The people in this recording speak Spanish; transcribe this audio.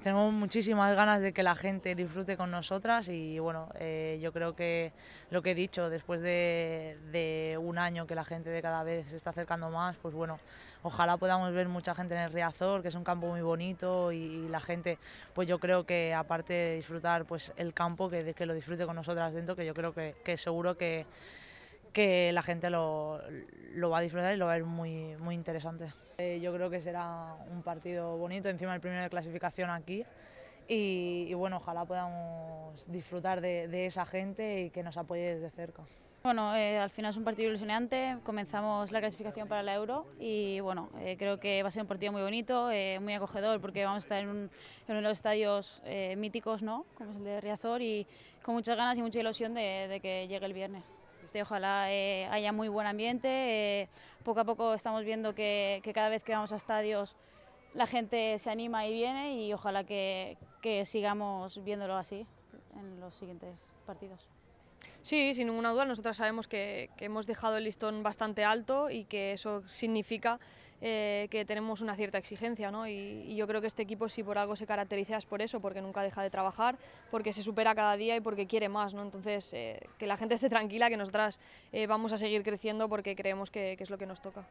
tenemos muchísimas ganas de que la gente disfrute con nosotras y bueno, eh, yo creo que lo que he dicho, después de, un año que la gente de cada vez se está acercando más, pues bueno, ojalá podamos ver mucha gente en el Riazor, que es un campo muy bonito y, la gente, pues yo creo que aparte de disfrutar pues el campo, que, que lo disfrute con nosotras dentro, que yo creo que, que seguro que que la gente lo, va a disfrutar y lo va a ver muy, muy interesante. Eh, yo creo que será un partido bonito, encima el primero de clasificación aquí. Y, bueno, ojalá podamos disfrutar de, esa gente y que nos apoye desde cerca. Bueno, eh, al final es un partido ilusionante, comenzamos la clasificación para la Euro y bueno, eh, creo que va a ser un partido muy bonito, muy acogedor porque vamos a estar en, uno de los estadios míticos, ¿no? como es el de Riazor, y con muchas ganas y mucha ilusión de que llegue el viernes ojalá eh, haya muy buen ambiente. Eh, poco a poco estamos viendo que, cada vez que vamos a estadios la gente se anima y viene y ojalá que sigamos viéndolo así en los siguientes partidos. Sí, sin ninguna duda, nosotras sabemos que, hemos dejado el listón bastante alto y que eso significa eh, que tenemos una cierta exigencia, ¿no? y, yo creo que este equipo, si por algo se caracteriza, es por eso, porque nunca deja de trabajar, porque se supera cada día y porque quiere más, ¿no? Entonces, eh, que la gente esté tranquila, que nosotras eh, vamos a seguir creciendo porque creemos que es lo que nos toca.